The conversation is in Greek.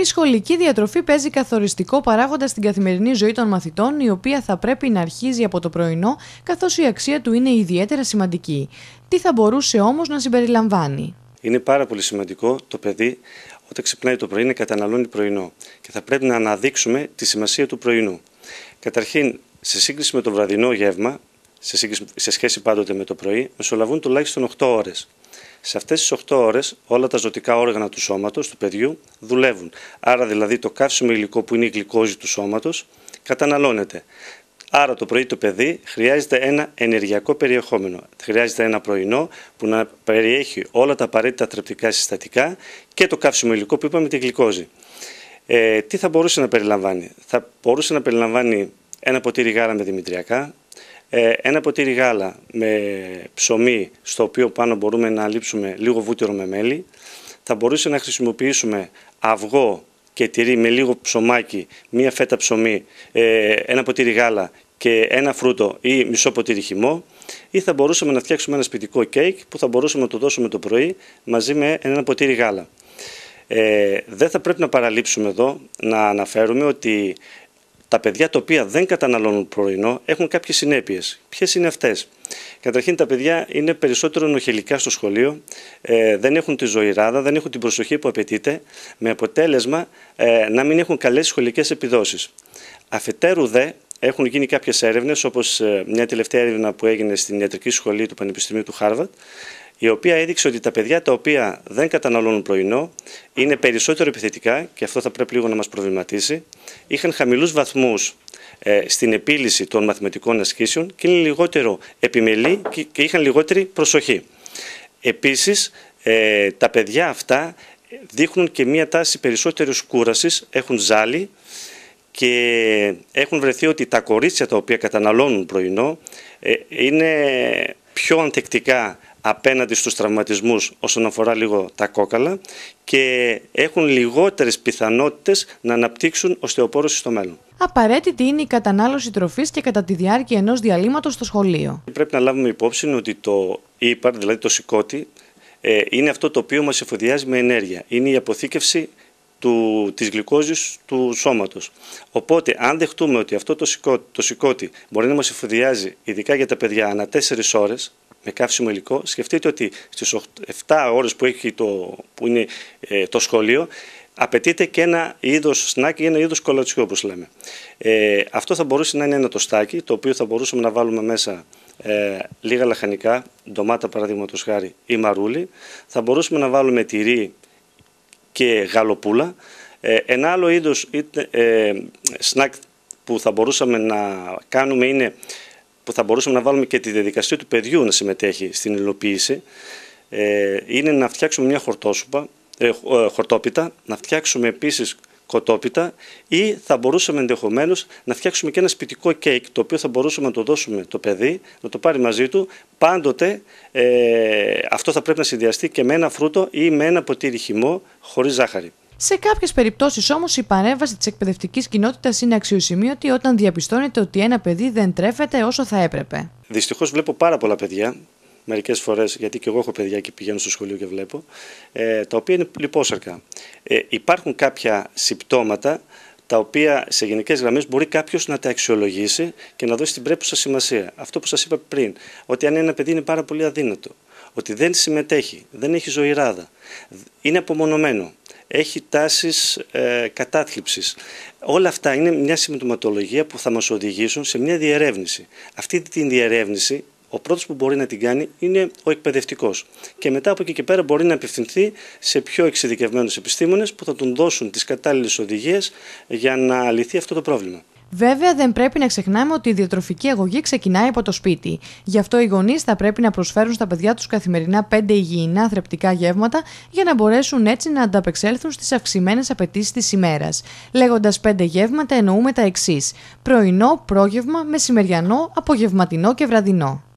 Η σχολική διατροφή παίζει καθοριστικό παράγοντα στην καθημερινή ζωή των μαθητών, η οποία θα πρέπει να αρχίζει από το πρωινό, καθώς η αξία του είναι ιδιαίτερα σημαντική. Τι θα μπορούσε όμως να συμπεριλαμβάνει. Είναι πάρα πολύ σημαντικό το παιδί όταν ξυπνάει το πρωί να καταναλώνει πρωινό και θα πρέπει να αναδείξουμε τη σημασία του πρωινού. Καταρχήν, σε σύγκριση με το βραδινό γεύμα, σε, σε σχέση πάντοτε με το πρωί, μεσολαβούν τουλάχιστον 8 ώρες. Σε αυτές τις 8 ώρες όλα τα ζωτικά όργανα του σώματος του παιδιού δουλεύουν. Άρα, δηλαδή, το καύσιμο υλικό που είναι η γλυκόζη του σώματος καταναλώνεται. Άρα, το πρωί το παιδί χρειάζεται ένα ενεργειακό περιεχόμενο. Χρειάζεται ένα πρωινό που να περιέχει όλα τα απαραίτητα τρεπτικά συστατικά και το καύσιμο υλικό που είπαμε, τη γλυκόζη. Ε, τι θα μπορούσε να περιλαμβάνει, Θα μπορούσε να περιλαμβάνει ένα ποτήρι γάλα με δημητριακά, ε, ένα ποτήρι γάλα με ψωμί στο οποίο πάνω μπορούμε να λείψουμε λίγο βούτυρο με μέλι. Θα μπορούσε να χρησιμοποιήσουμε αυγό και τυρί με λίγο ψωμάκι, μία φέτα ψωμί, ε, ένα ποτήρι γάλα και ένα φρούτο ή μισό ποτήρι χυμό ή θα μπορούσαμε να φτιάξουμε ένα σπιτικό κέικ που θα μπορούσαμε να το δώσουμε το πρωί μαζί με ένα ποτήρι γάλα. Ε, δεν θα πρέπει να παραλείψουμε εδώ να αναφέρουμε ότι τα παιδιά τα οποία δεν καταναλώνουν πρωινό έχουν κάποιες συνέπειες. Ποιες είναι αυτές, Καταρχήν, τα παιδιά είναι περισσότερο νοχελικά στο σχολείο, ε, δεν έχουν τη ζωηράδα, δεν έχουν την προσοχή που απαιτείται, με αποτέλεσμα ε, να μην έχουν καλές σχολικές επιδόσεις. Αφετέρου δε, έχουν γίνει κάποιες έρευνες, όπως ε, μια τελευταία έρευνα που έγινε στην ιατρική σχολή του Πανεπιστημίου του Χάρβατ, η οποία έδειξε ότι τα παιδιά τα οποία δεν καταναλώνουν πρωινό είναι περισσότερο επιθετικά και αυτό θα πρέπει λίγο να μας προβληματίσει. Είχαν χαμηλούς βαθμούς ε, στην επίλυση των μαθηματικών ασκήσεων και είναι λιγότερο επιμελή και είχαν λιγότερη προσοχή. Επίσης, ε, τα παιδιά αυτά δείχνουν και μία τάση περισσότερης κούρασης, έχουν ζάλι και έχουν βρεθεί ότι τα κορίτσια τα οποία καταναλώνουν πρωινό ε, είναι πιο ανθεκτικά απέναντι στους τραυματισμούς όσον αφορά λίγο τα κόκαλα και έχουν λιγότερες πιθανότητες να αναπτύξουν οστεοπόρωση στο μέλλον. Απαραίτητη είναι η κατανάλωση τροφής και κατά τη διάρκεια ενός διαλύματος στο σχολείο. Πρέπει να λάβουμε υπόψη ότι το ύπαρ, δηλαδή το σηκώτη, ε, είναι αυτό το οποίο μας εφοδιάζει με ενέργεια. Είναι η αποθήκευση του, της γλυκόζης του σώματος. Οπότε αν δεχτούμε ότι αυτό το σηκώτη, το σηκώτη μπορεί να μας εφοδιάζει ειδικά για τα παιδιά ανά 4 ώρες, με καύσιμο υλικό, σκεφτείτε ότι στις 7 ώρες που, που είναι ε, το σχολείο απαιτείται και ένα είδος σνάκι ή ένα είδος κολατσιού, όπως λέμε. Ε, αυτό θα μπορούσε να είναι ένα τοστάκι, το οποίο θα μπορούσαμε να βάλουμε μέσα ε, λίγα λαχανικά, ντομάτα παραδείγματος χάρη ή μαρούλι. Θα μπορούσαμε να βάλουμε τυρί και γαλοπούλα. Ε, ένα άλλο είδος ε, ε, σνακ που θα μπορούσαμε να κάνουμε είναι που θα μπορούσαμε να βάλουμε και τη διαδικασία του παιδιού να συμμετέχει στην υλοποίηση, ε, είναι να φτιάξουμε μια χορτόσουπα, ε, ε, χορτόπιτα, να φτιάξουμε επίσης κοτόπιτα ή θα μπορούσαμε ενδεχομένως να φτιάξουμε και ένα σπιτικό κέικ το οποίο θα μπορούσαμε να το δώσουμε το παιδί, να το πάρει μαζί του. Πάντοτε ε, αυτό θα πρέπει να συνδυαστεί και με ένα φρούτο ή με ένα ποτήρι χυμό χωρίς ζάχαρη. Σε κάποιες περιπτώσεις όμως, η παρέμβαση της εκπαιδευτικής κοινότητας είναι αξιοσημείωτη όταν διαπιστώνεται ότι ένα παιδί δεν τρέφεται όσο θα έπρεπε. Δυστυχώς βλέπω πάρα πολλά παιδιά, μερικές φορές, γιατί και εγώ έχω παιδιά και πηγαίνω στο σχολείο και βλέπω, ε, τα οποία είναι λιπόσαρκα. Ε, υπάρχουν κάποια συμπτώματα τα οποία σε γενικές γραμμές μπορεί κάποιος να τα αξιολογήσει και να δώσει την πρέπουσα σημασία. Αυτό που σας είπα πριν, ότι αν ένα παιδί είναι πάρα πολύ αδύνατο, ότι δεν συμμετέχει, δεν έχει ζωηράδα, είναι απομονωμένο, έχει τάσεις ε, κατάθλιψης. Όλα αυτά είναι μια συμπτωματολογία που θα μας οδηγήσουν σε μια διερεύνηση. Αυτή την διερεύνηση ο πρώτος που μπορεί να την κάνει είναι ο εκπαιδευτικός. Και μετά από εκεί και πέρα μπορεί να απευθυνθεί σε πιο εξειδικευμένους επιστήμονες που θα τον δώσουν τις κατάλληλες οδηγίες για να λυθεί αυτό το πρόβλημα. Βέβαια, δεν πρέπει να ξεχνάμε ότι η διατροφική αγωγή ξεκινάει από το σπίτι. Γι' αυτό οι γονείς θα πρέπει να προσφέρουν στα παιδιά τους καθημερινά πέντε υγιεινά θρεπτικά γεύματα για να μπορέσουν έτσι να ανταπεξέλθουν στις αυξημένες απαιτήσεις της ημέρας. Λέγοντας πέντε γεύματα, εννοούμε τα εξής: πρωινό, πρόγευμα, μεσημεριανό, απογευματινό και βραδινό.